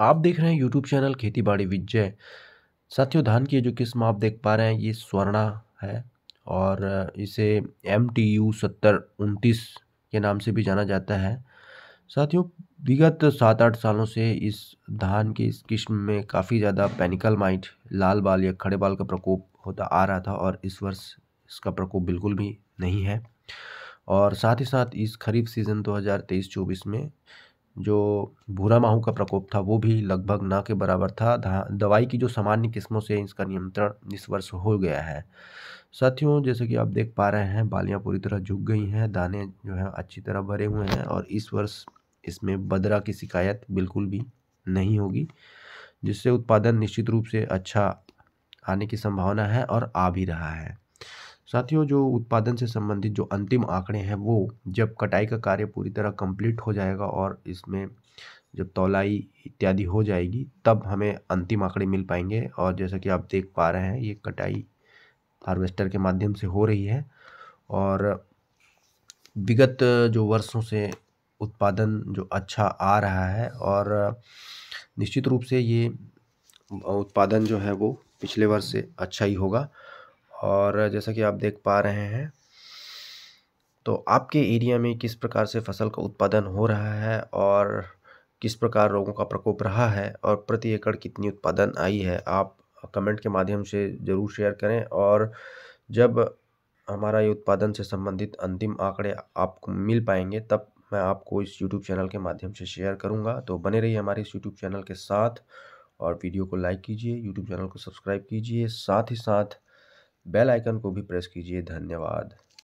आप देख रहे हैं यूट्यूब चैनल खेती बाड़ी विजय साथियों धान की जो किस्म आप देख पा रहे हैं ये स्वर्णा है और इसे एम टी यू सत्तर उनतीस के नाम से भी जाना जाता है साथियों विगत सात आठ सालों से इस धान की इस किस्म में काफ़ी ज़्यादा पैनिकल माइट लाल बाल या खड़े बाल का प्रकोप होता आ रहा था और इस वर्ष इसका प्रकोप बिल्कुल भी नहीं है और साथ ही साथ इस खरीफ सीज़न 2023-24 में जो भूरा माहू का प्रकोप था वो भी लगभग ना के बराबर था दवाई की जो सामान्य किस्मों से इसका नियंत्रण इस वर्ष हो गया है साथियों जैसे कि आप देख पा रहे हैं बालियां पूरी तरह झुक गई हैं दाने जो है अच्छी तरह भरे हुए हैं और इस वर्ष इसमें बदरा की शिकायत बिल्कुल भी नहीं होगी जिससे उत्पादन निश्चित रूप से अच्छा आने की संभावना है और आ भी रहा है साथियों जो उत्पादन से संबंधित जो अंतिम आंकड़े हैं वो जब कटाई का कार्य पूरी तरह कंप्लीट हो जाएगा और इसमें जब तौलाई इत्यादि हो जाएगी तब हमें अंतिम आंकड़े मिल पाएंगे और जैसा कि आप देख पा रहे हैं ये कटाई हार्वेस्टर के माध्यम से हो रही है और विगत जो वर्षों से उत्पादन जो अच्छा आ रहा है और निश्चित रूप से ये उत्पादन जो है वो पिछले वर्ष से अच्छा ही होगा और जैसा कि आप देख पा रहे हैं तो आपके एरिया में किस प्रकार से फसल का उत्पादन हो रहा है और किस प्रकार रोगों का प्रकोप रहा है और प्रति एकड़ कितनी उत्पादन आई है आप कमेंट के माध्यम से ज़रूर शेयर करें और जब हमारा ये उत्पादन से संबंधित अंतिम आंकड़े आपको मिल पाएंगे तब मैं आपको इस यूट्यूब चैनल के माध्यम से शेयर करूँगा तो बने रहिए हमारे इस यूट्यूब चैनल के साथ और वीडियो को लाइक कीजिए यूट्यूब चैनल को सब्सक्राइब कीजिए साथ ही साथ बेल आइकन को भी प्रेस कीजिए धन्यवाद